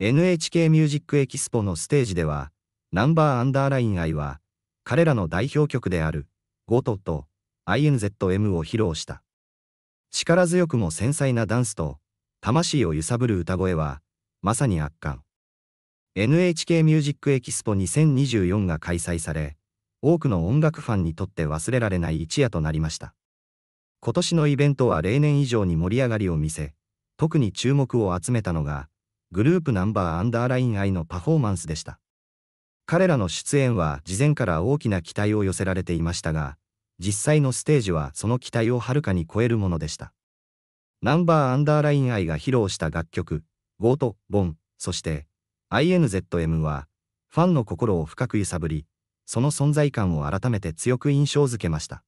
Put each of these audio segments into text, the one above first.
NHK ミュージックエキスポのステージでは、ナンバーアンダーライン愛は、彼らの代表曲である、ゴトと INZM を披露した。力強くも繊細なダンスと、魂を揺さぶる歌声は、まさに圧巻。NHK ミュージックエキスポ2024が開催され、多くの音楽ファンにとって忘れられない一夜となりました。今年のイベントは例年以上に盛り上がりを見せ、特に注目を集めたのが、グループナンバーアンダーライン I のパフォーマンスでした。彼らの出演は事前から大きな期待を寄せられていましたが、実際のステージはその期待をはるかに超えるものでした。ナンバーアンダーライン I が披露した楽曲、ゴート、ボン、そして INZM は、ファンの心を深く揺さぶり、その存在感を改めて強く印象づけました。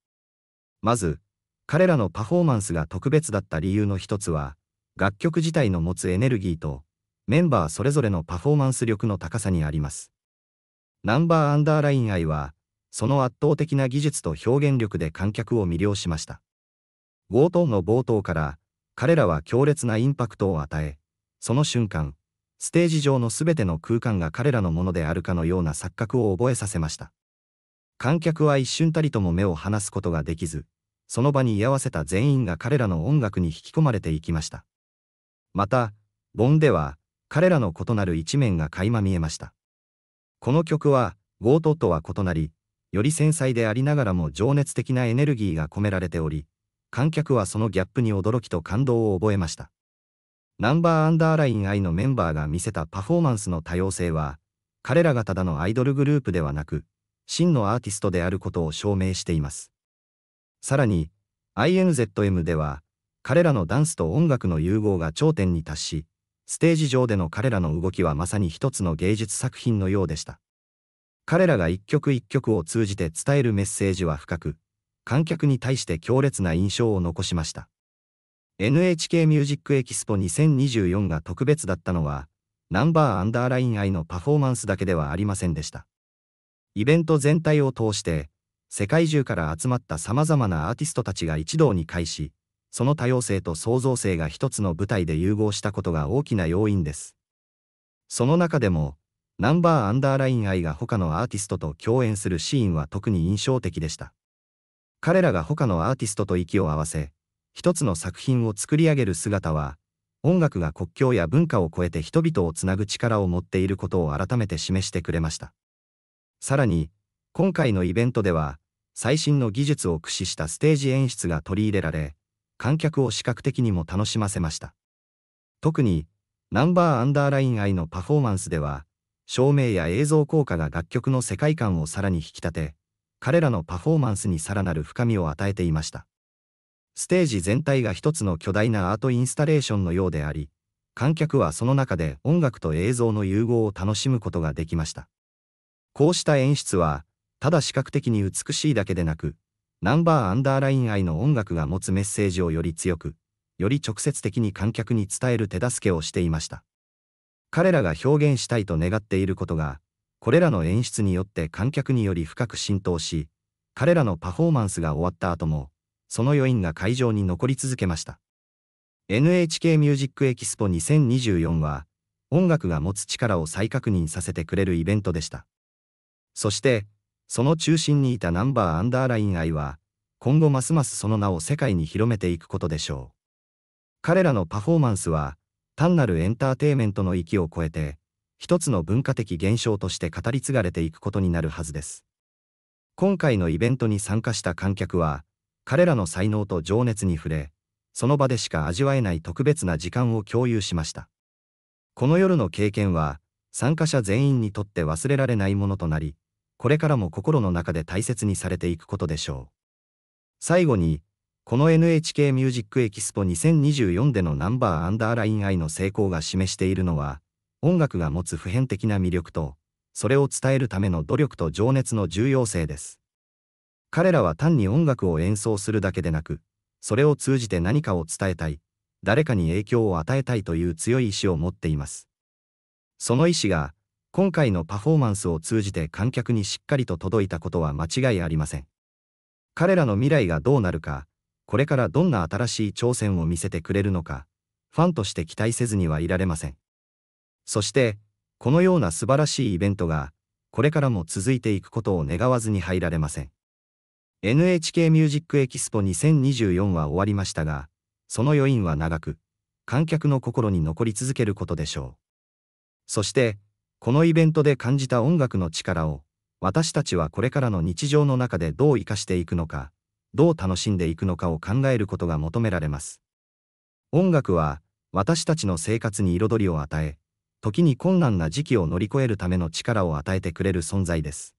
まず、彼らのパフォーマンスが特別だった理由の一つは、楽曲自体の持つエネルギーとメンバーそれぞれのパフォーマンス力の高さにあります。ナンバーアンダーライン愛は、その圧倒的な技術と表現力で観客を魅了しました。冒頭の冒頭から、彼らは強烈なインパクトを与え、その瞬間、ステージ上の全ての空間が彼らのものであるかのような錯覚を覚えさせました。観客は一瞬たりとも目を離すことができず、その場に居合わせた全員が彼らの音楽に引き込まれていきました。また、ボンでは、彼らの異なる一面が垣間見えました。この曲は、ゴートとは異なり、より繊細でありながらも情熱的なエネルギーが込められており、観客はそのギャップに驚きと感動を覚えました。ナンバーアンダーライン I のメンバーが見せたパフォーマンスの多様性は、彼らがただのアイドルグループではなく、真のアーティストであることを証明しています。さらに、INZM では、彼らのダンスと音楽の融合が頂点に達し、ステージ上での彼らの動きはまさに一つの芸術作品のようでした。彼らが一曲一曲を通じて伝えるメッセージは深く、観客に対して強烈な印象を残しました。NHK ミュージックエキスポ2024が特別だったのは、ナンバーアンダーライン愛のパフォーマンスだけではありませんでした。イベント全体を通して、世界中から集まった様々なアーティストたちが一堂に会し、その多様性と創造性が一つの舞台で融合したことが大きな要因です。その中でも、ナンバーアンダーライン愛が他のアーティストと共演するシーンは特に印象的でした。彼らが他のアーティストと息を合わせ、一つの作品を作り上げる姿は、音楽が国境や文化を超えて人々をつなぐ力を持っていることを改めて示してくれました。さらに、今回のイベントでは、最新の技術を駆使したステージ演出が取り入れられ、観客を視覚的にも楽しませました。特に、ナンバーアンダーライン愛のパフォーマンスでは、照明や映像効果が楽曲の世界観をさらに引き立て、彼らのパフォーマンスにさらなる深みを与えていました。ステージ全体が一つの巨大なアートインスタレーションのようであり、観客はその中で音楽と映像の融合を楽しむことができました。こうした演出は、ただ視覚的に美しいだけでなく、ナンバーアンダーライン愛の音楽が持つメッセージをより強く、より直接的に観客に伝える手助けをしていました。彼らが表現したいと願っていることが、これらの演出によって観客により深く浸透し、彼らのパフォーマンスが終わった後も、その余韻が会場に残り続けました。NHK ミュージックエキスポ2024は、音楽が持つ力を再確認させてくれるイベントでした。そして、その中心にいたナンバーアンダーライン愛は、今後ますますその名を世界に広めていくことでしょう。彼らのパフォーマンスは、単なるエンターテイメントの域を超えて、一つの文化的現象として語り継がれていくことになるはずです。今回のイベントに参加した観客は、彼らの才能と情熱に触れ、その場でしか味わえない特別な時間を共有しました。この夜の経験は、参加者全員にとって忘れられないものとなり、これからも心の中で大切にされていくことでしょう。最後に、この NHK ミュージックエキスポ2024でのナンバーアンダーライン愛の成功が示しているのは、音楽が持つ普遍的な魅力と、それを伝えるための努力と情熱の重要性です。彼らは単に音楽を演奏するだけでなく、それを通じて何かを伝えたい、誰かに影響を与えたいという強い意志を持っています。その意志が、今回のパフォーマンスを通じて観客にしっかりと届いたことは間違いありません。彼らの未来がどうなるか、これからどんな新しい挑戦を見せてくれるのか、ファンとして期待せずにはいられません。そして、このような素晴らしいイベントが、これからも続いていくことを願わずに入られません。NHK ミュージックエキスポ2024は終わりましたが、その余韻は長く、観客の心に残り続けることでしょう。そして、このイベントで感じた音楽の力を、私たちはこれからの日常の中でどう生かしていくのか、どう楽しんでいくのかを考えることが求められます。音楽は、私たちの生活に彩りを与え、時に困難な時期を乗り越えるための力を与えてくれる存在です。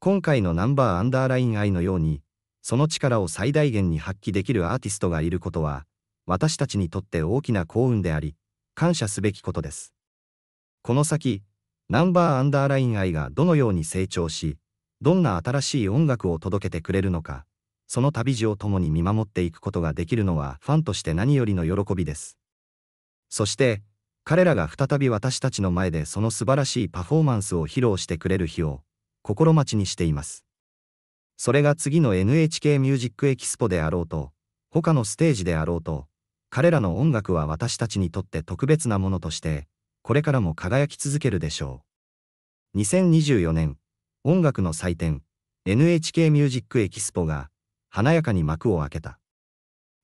今回のナンバーアンダーライン愛のように、その力を最大限に発揮できるアーティストがいることは、私たちにとって大きな幸運であり、感謝すべきことです。この先、ナンバーアンダーライン愛がどのように成長し、どんな新しい音楽を届けてくれるのか、その旅路を共に見守っていくことができるのはファンとして何よりの喜びです。そして、彼らが再び私たちの前でその素晴らしいパフォーマンスを披露してくれる日を、心待ちにしています。それが次の NHK ミュージックエキスポであろうと、他のステージであろうと、彼らの音楽は私たちにとって特別なものとして、これからも輝き続けるでしょう。2024年、音楽の祭典、NHK ミュージックエキスポが、華やかに幕を開けた。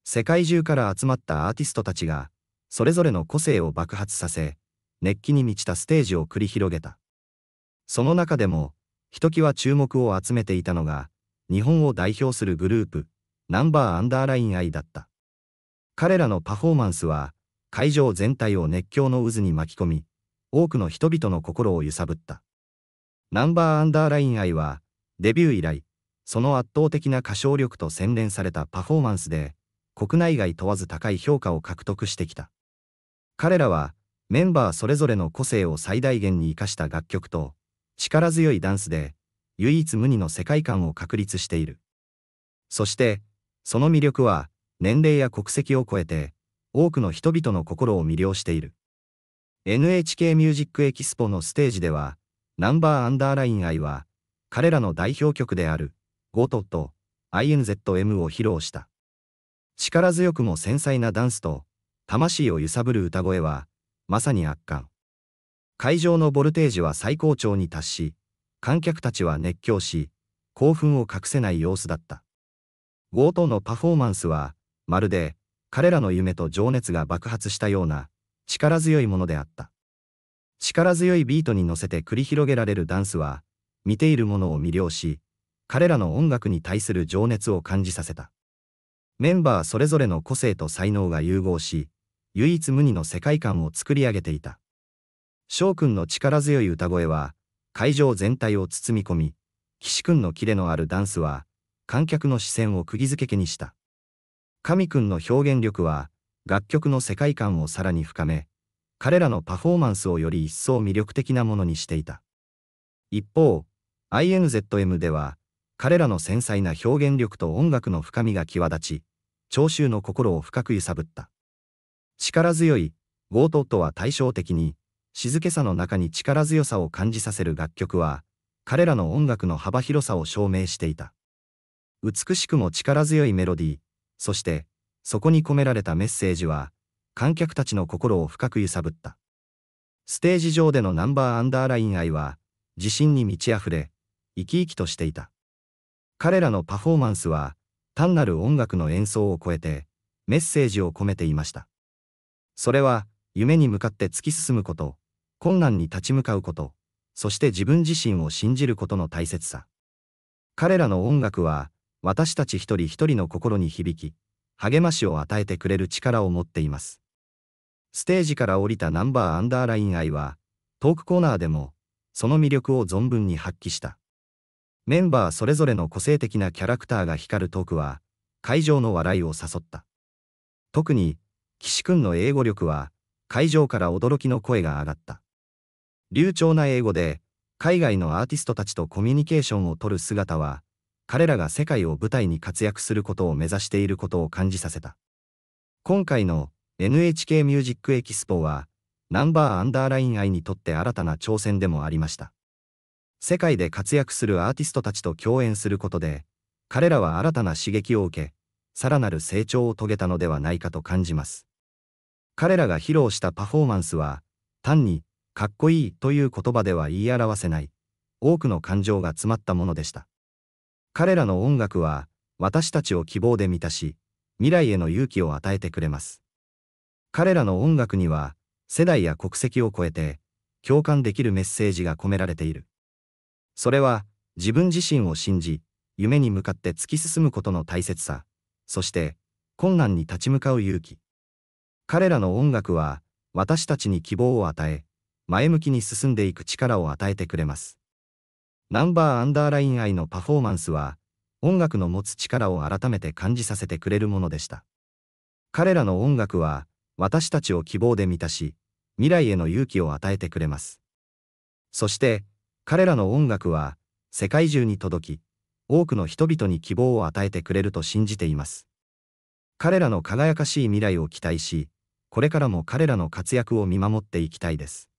世界中から集まったアーティストたちが、それぞれの個性を爆発させ、熱気に満ちたステージを繰り広げた。その中でも、ひときわ注目を集めていたのが、日本を代表するグループ、ナンバーアンダーラインアイだった。彼らのパフォーマンスは、会場全体を熱狂の渦に巻き込み、多くの人々の心を揺さぶった。ナンバーアンダーライン愛は、デビュー以来、その圧倒的な歌唱力と洗練されたパフォーマンスで、国内外問わず高い評価を獲得してきた。彼らは、メンバーそれぞれの個性を最大限に生かした楽曲と、力強いダンスで、唯一無二の世界観を確立している。そして、その魅力は、年齢や国籍を超えて、多くの人々の心を魅了している。NHK ミュージックエキスポのステージでは、ナンバーアンダーライン愛は、彼らの代表曲である、ゴトと INZM を披露した。力強くも繊細なダンスと、魂を揺さぶる歌声は、まさに圧巻。会場のボルテージは最高潮に達し、観客たちは熱狂し、興奮を隠せない様子だった。ゴートのパフォーマンスは、まるで、彼らの夢と情熱が爆発したような、力強いものであった。力強いビートに乗せて繰り広げられるダンスは、見ている者を魅了し、彼らの音楽に対する情熱を感じさせた。メンバーそれぞれの個性と才能が融合し、唯一無二の世界観を作り上げていた。翔くんの力強い歌声は、会場全体を包み込み、岸くんのキレのあるダンスは、観客の視線を釘付けにした。神くんの表現力は、楽曲の世界観をさらに深め、彼らのパフォーマンスをより一層魅力的なものにしていた。一方、INZM では、彼らの繊細な表現力と音楽の深みが際立ち、聴衆の心を深く揺さぶった。力強い、強盗とは対照的に、静けさの中に力強さを感じさせる楽曲は、彼らの音楽の幅広さを証明していた。美しくも力強いメロディー、そして、そこに込められたメッセージは、観客たちの心を深く揺さぶった。ステージ上でのナンバーアンダーライン愛は、自信に満ち溢れ、生き生きとしていた。彼らのパフォーマンスは、単なる音楽の演奏を超えて、メッセージを込めていました。それは、夢に向かって突き進むこと、困難に立ち向かうこと、そして自分自身を信じることの大切さ。彼らの音楽は、私たち一人一人の心に響き、励ましを与えてくれる力を持っています。ステージから降りたナンバーアンダーライン愛は、トークコーナーでも、その魅力を存分に発揮した。メンバーそれぞれの個性的なキャラクターが光るトークは、会場の笑いを誘った。特に、岸くんの英語力は、会場から驚きの声が上がった。流暢な英語で、海外のアーティストたちとコミュニケーションをとる姿は、彼らが世界を舞台に活躍することを目指していることを感じさせた。今回の NHK ミュージックエキスポは、ナンバーアンダーライン愛にとって新たな挑戦でもありました。世界で活躍するアーティストたちと共演することで、彼らは新たな刺激を受け、さらなる成長を遂げたのではないかと感じます。彼らが披露したパフォーマンスは、単に、かっこいいという言葉では言い表せない、多くの感情が詰まったものでした。彼らの音楽は私たちを希望で満たし、未来への勇気を与えてくれます。彼らの音楽には世代や国籍を超えて共感できるメッセージが込められている。それは自分自身を信じ、夢に向かって突き進むことの大切さ、そして困難に立ち向かう勇気。彼らの音楽は私たちに希望を与え、前向きに進んでいく力を与えてくれます。ナンバーアンダーライン愛のパフォーマンスは、音楽の持つ力を改めて感じさせてくれるものでした。彼らの音楽は、私たちを希望で満たし、未来への勇気を与えてくれます。そして、彼らの音楽は、世界中に届き、多くの人々に希望を与えてくれると信じています。彼らの輝かしい未来を期待し、これからも彼らの活躍を見守っていきたいです。